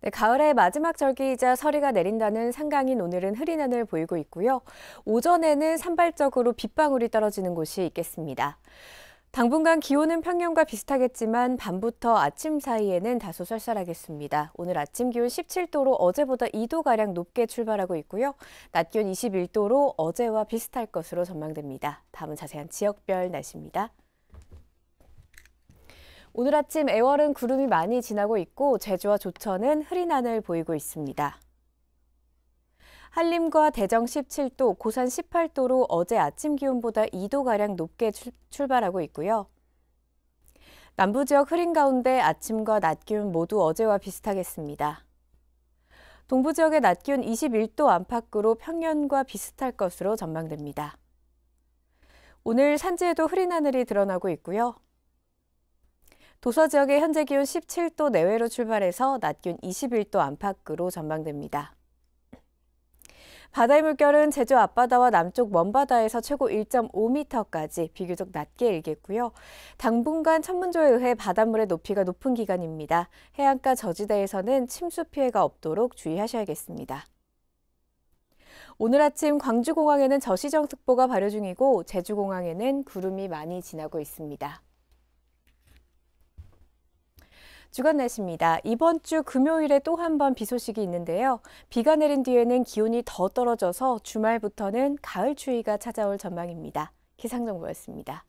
네, 가을의 마지막 절기이자 서리가 내린다는 상강인 오늘은 흐린 하늘 보이고 있고요. 오전에는 산발적으로 빗방울이 떨어지는 곳이 있겠습니다. 당분간 기온은 평년과 비슷하겠지만 밤부터 아침 사이에는 다소 쌀쌀하겠습니다. 오늘 아침 기온 17도로 어제보다 2도가량 높게 출발하고 있고요. 낮 기온 21도로 어제와 비슷할 것으로 전망됩니다. 다음은 자세한 지역별 날씨입니다. 오늘 아침 애월은 구름이 많이 지나고 있고 제주와 조천은 흐린 하늘 보이고 있습니다. 한림과 대정 17도, 고산 18도로 어제 아침 기온보다 2도가량 높게 출발하고 있고요. 남부 지역 흐린 가운데 아침과 낮 기온 모두 어제와 비슷하겠습니다. 동부 지역의 낮 기온 21도 안팎으로 평년과 비슷할 것으로 전망됩니다. 오늘 산지에도 흐린 하늘이 드러나고 있고요. 도서 지역의 현재 기온 17도 내외로 출발해서 낮 기온 21도 안팎으로 전망됩니다. 바다의 물결은 제주 앞바다와 남쪽 먼바다에서 최고 1.5m까지 비교적 낮게 일겠고요. 당분간 천문조에 의해 바닷물의 높이가 높은 기간입니다. 해안가 저지대에서는 침수 피해가 없도록 주의하셔야겠습니다. 오늘 아침 광주공항에는 저시정특보가 발효 중이고 제주공항에는 구름이 많이 지나고 있습니다. 주간 날씨입니다. 이번 주 금요일에 또 한 번 비 소식이 있는데요. 비가 내린 뒤에는 기온이 더 떨어져서 주말부터는 가을 추위가 찾아올 전망입니다. 기상정보였습니다.